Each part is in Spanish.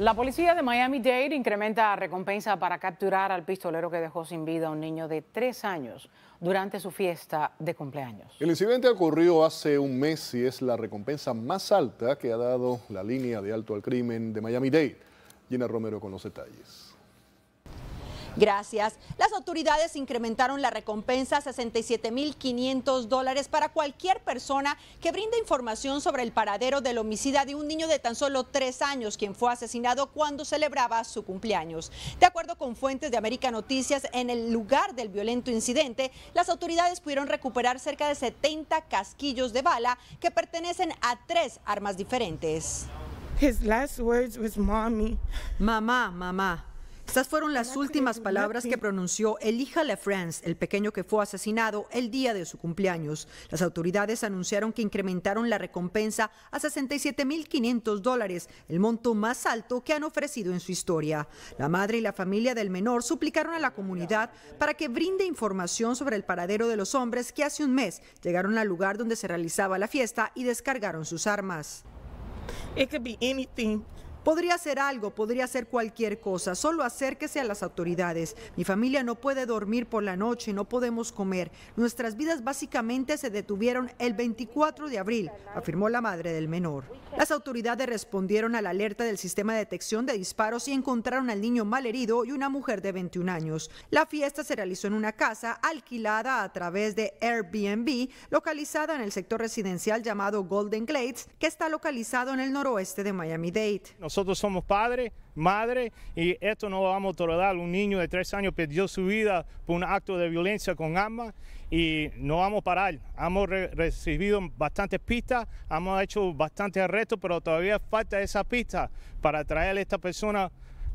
La policía de Miami-Dade incrementa recompensa para capturar al pistolero que dejó sin vida a un niño de tres años durante su fiesta de cumpleaños. El incidente ocurrió hace un mes y es la recompensa más alta que ha dado la línea de alto al crimen de Miami-Dade. Gina Romero con los detalles. Gracias. Las autoridades incrementaron la recompensa a 67.500 dólares para cualquier persona que brinde información sobre el paradero del homicida de un niño de tan solo tres años, quien fue asesinado cuando celebraba su cumpleaños. De acuerdo con fuentes de América Noticias, en el lugar del violento incidente, las autoridades pudieron recuperar cerca de 70 casquillos de bala que pertenecen a tres armas diferentes. last words mommy. Mamá, mamá. Estas fueron las últimas palabras que pronunció Elija LaFrance, el pequeño que fue asesinado el día de su cumpleaños. Las autoridades anunciaron que incrementaron la recompensa a 67.500 dólares, el monto más alto que han ofrecido en su historia. La madre y la familia del menor suplicaron a la comunidad para que brinde información sobre el paradero de los hombres que hace un mes llegaron al lugar donde se realizaba la fiesta y descargaron sus armas. Podría ser algo, podría ser cualquier cosa, solo acérquese a las autoridades. Mi familia no puede dormir por la noche, no podemos comer. Nuestras vidas básicamente se detuvieron el 24 de abril, afirmó la madre del menor. Las autoridades respondieron a la alerta del sistema de detección de disparos y encontraron al niño malherido y una mujer de 21 años. La fiesta se realizó en una casa alquilada a través de Airbnb, localizada en el sector residencial llamado Golden Glades, que está localizado en el noroeste de Miami-Dade. Nosotros somos padres, madres, y esto no lo vamos a tolerar. Un niño de tres años perdió su vida por un acto de violencia con armas y no vamos a parar. Hemos recibido bastantes pistas, hemos hecho bastantes arrestos, pero todavía falta esa pista para traer a esta persona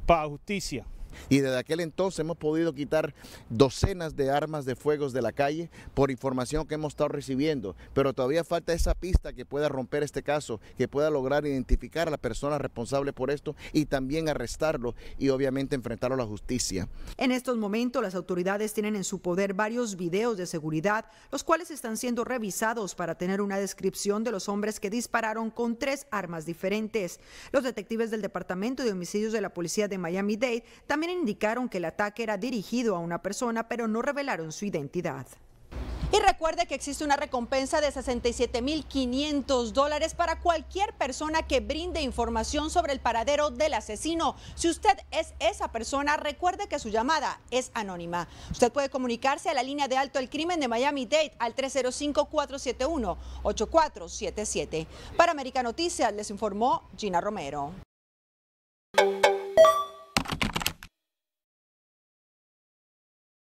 para justicia y desde aquel entonces hemos podido quitar docenas de armas de fuego de la calle por información que hemos estado recibiendo, pero todavía falta esa pista que pueda romper este caso, que pueda lograr identificar a la persona responsable por esto y también arrestarlo y obviamente enfrentarlo a la justicia. En estos momentos las autoridades tienen en su poder varios videos de seguridad, los cuales están siendo revisados para tener una descripción de los hombres que dispararon con tres armas diferentes. Los detectives del Departamento de Homicidios de la Policía de Miami-Dade también también indicaron que el ataque era dirigido a una persona, pero no revelaron su identidad. Y recuerde que existe una recompensa de 67.500 dólares para cualquier persona que brinde información sobre el paradero del asesino. Si usted es esa persona, recuerde que su llamada es anónima. Usted puede comunicarse a la línea de alto el crimen de Miami-Dade al 305-471-8477. Para América Noticias les informó Gina Romero.